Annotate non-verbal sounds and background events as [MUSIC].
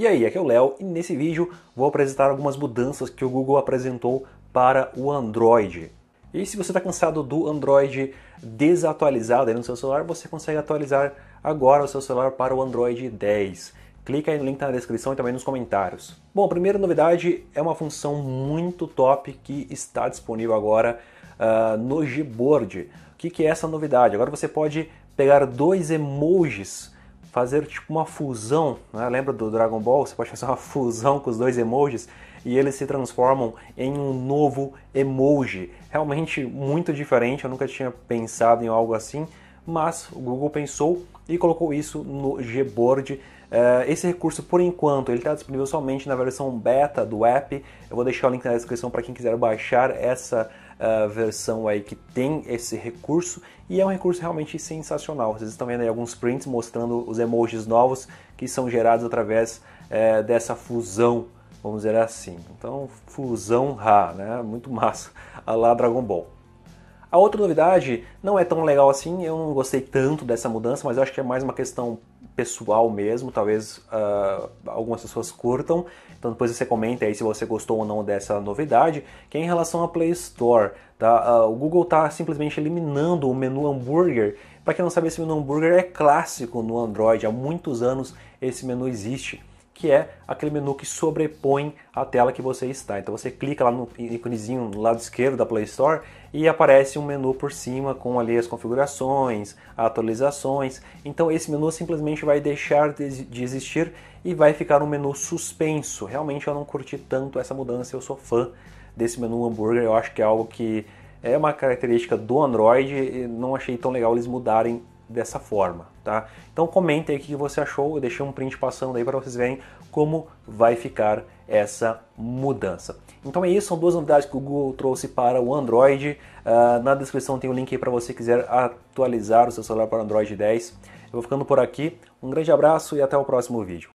E aí, aqui é o Léo e nesse vídeo vou apresentar algumas mudanças que o Google apresentou para o Android. E se você está cansado do Android desatualizado no seu celular, você consegue atualizar agora o seu celular para o Android 10. Clica aí no link na descrição e também nos comentários. Bom, a primeira novidade é uma função muito top que está disponível agora uh, no Gboard. O que, que é essa novidade? Agora você pode pegar dois emojis fazer tipo uma fusão, né? lembra do Dragon Ball? Você pode fazer uma [LAUGHS] fusão com os dois emojis e eles se transformam em um novo emoji. Realmente muito diferente, eu nunca tinha pensado em algo assim, mas o Google pensou e colocou isso no Gboard. Eh, esse recurso, por enquanto, ele está disponível somente na versão beta do app. Eu vou deixar o link na descrição para quem quiser baixar essa uh, versão aí que tem esse recurso e é um recurso realmente sensacional. Vocês estão vendo aí alguns prints mostrando os emojis novos que são gerados através uh, dessa fusão, vamos dizer assim. Então, fusão Ra, né? Muito massa, [LAUGHS] a lá Dragon Ball. A outra novidade não é tão legal assim, eu não gostei tanto dessa mudança, mas eu acho que é mais uma questão pessoal mesmo, talvez uh, algumas pessoas curtam, então depois você comenta aí se você gostou ou não dessa novidade, que é em relação à Play Store. Tá? Uh, o Google está simplesmente eliminando o menu hambúrguer. Para quem não sabe, esse menu hambúrguer é clássico no Android, há muitos anos esse menu existe que é aquele menu que sobrepõe a tela que você está. Então você clica lá no íconezinho do lado esquerdo da Play Store e aparece um menu por cima com ali as configurações, atualizações. Então esse menu simplesmente vai deixar de existir e vai ficar um menu suspenso. Realmente eu não curti tanto essa mudança, eu sou fã desse menu hambúrguer, eu acho que é algo que é uma característica do Android, não achei tão legal eles mudarem dessa forma, tá? Então comenta aí o que você achou, eu deixei um print passando aí para vocês verem como vai ficar essa mudança. Então é isso, são duas novidades que o Google trouxe para o Android. Uh, na descrição tem o um link aí para você quiser atualizar o seu celular para Android 10. Eu vou ficando por aqui, um grande abraço e até o próximo vídeo.